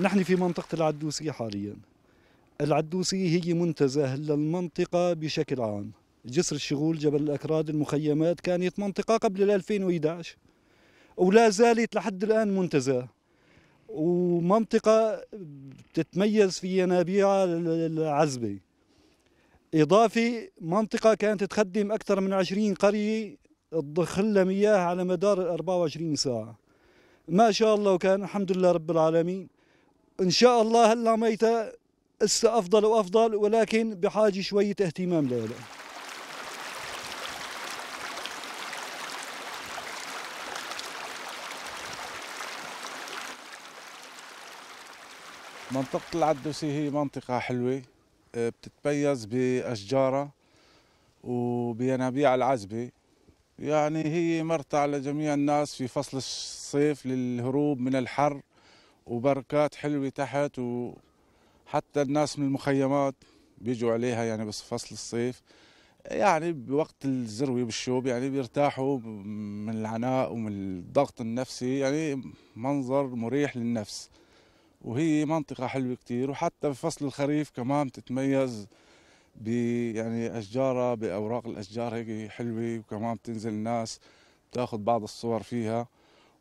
نحن في منطقة العدوسية حاليا العدوسية هي منتزه للمنطقة بشكل عام جسر الشغول جبل الأكراد المخيمات كانت منطقة قبل 2011 ولا زالت لحد الآن منتزه ومنطقة تتميز في ينابيع العزبة إضافي منطقة كانت تخدم أكثر من 20 قرية تضخل مياه على مدار ال 24 ساعة ما شاء الله وكان الحمد لله رب العالمين ان شاء الله هلا ميته هسه افضل وافضل ولكن بحاجه شويه اهتمام لها منطقة العدوسي هي منطقة حلوة آه، بتتميز بأشجارها وبينابيع العزبة يعني هي مرتع لجميع الناس في فصل الصيف للهروب من الحر وبركات حلوه تحت وحتى الناس من المخيمات بيجوا عليها يعني بس فصل الصيف يعني بوقت الذروه بالشوب يعني بيرتاحوا من العناء ومن الضغط النفسي يعني منظر مريح للنفس وهي منطقة حلوة كتير وحتى بفصل الخريف كمان بتتميز ب يعني أشجارها بأوراق الأشجار هيك حلوة وكمان بتنزل الناس بتاخد بعض الصور فيها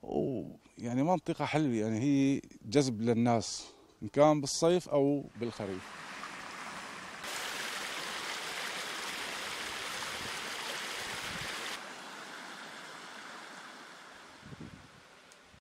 ويعني منطقة حلوة يعني هي جذب للناس إن كان بالصيف أو بالخريف